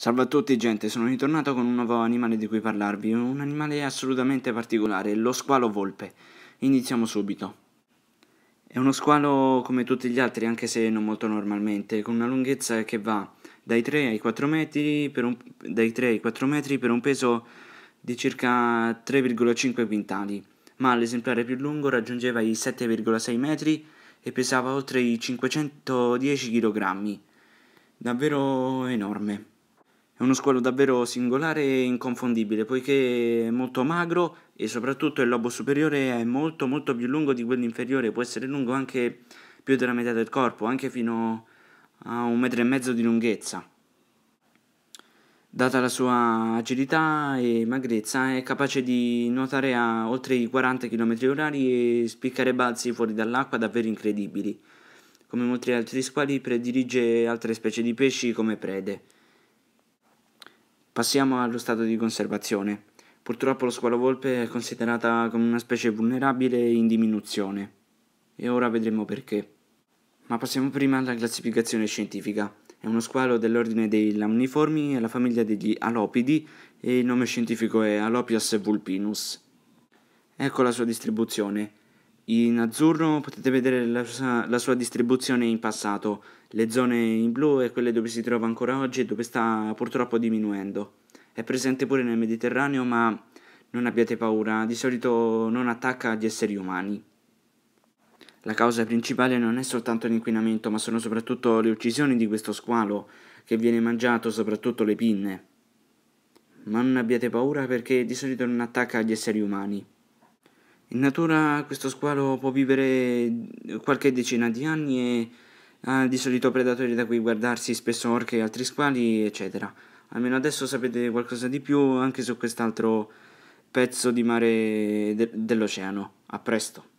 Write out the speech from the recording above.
Salve a tutti gente, sono ritornato con un nuovo animale di cui parlarvi, un animale assolutamente particolare, lo squalo volpe. Iniziamo subito. È uno squalo come tutti gli altri, anche se non molto normalmente, con una lunghezza che va dai 3 ai 4 metri per un, ai 4 metri per un peso di circa 3,5 quintali, ma l'esemplare più lungo raggiungeva i 7,6 metri e pesava oltre i 510 kg, davvero enorme. È uno squalo davvero singolare e inconfondibile, poiché è molto magro e soprattutto il lobo superiore è molto molto più lungo di quello inferiore, può essere lungo anche più della metà del corpo, anche fino a un metro e mezzo di lunghezza. Data la sua agilità e magrezza, è capace di nuotare a oltre i 40 km orari e spiccare balzi fuori dall'acqua davvero incredibili. Come molti altri squali, predilige altre specie di pesci come prede. Passiamo allo stato di conservazione. Purtroppo lo squalo volpe è considerata come una specie vulnerabile e in diminuzione. E ora vedremo perché. Ma passiamo prima alla classificazione scientifica. È uno squalo dell'ordine dei lamniformi e la famiglia degli alopidi e il nome scientifico è Alopias vulpinus. Ecco la sua distribuzione. In azzurro potete vedere la sua, la sua distribuzione in passato, le zone in blu e quelle dove si trova ancora oggi e dove sta purtroppo diminuendo. È presente pure nel Mediterraneo, ma non abbiate paura, di solito non attacca gli esseri umani. La causa principale non è soltanto l'inquinamento, ma sono soprattutto le uccisioni di questo squalo, che viene mangiato soprattutto le pinne. Ma non abbiate paura perché di solito non attacca gli esseri umani. In natura questo squalo può vivere qualche decina di anni e ha eh, di solito predatori da cui guardarsi, spesso orche e altri squali, eccetera. Almeno adesso sapete qualcosa di più anche su quest'altro pezzo di mare de dell'oceano. A presto!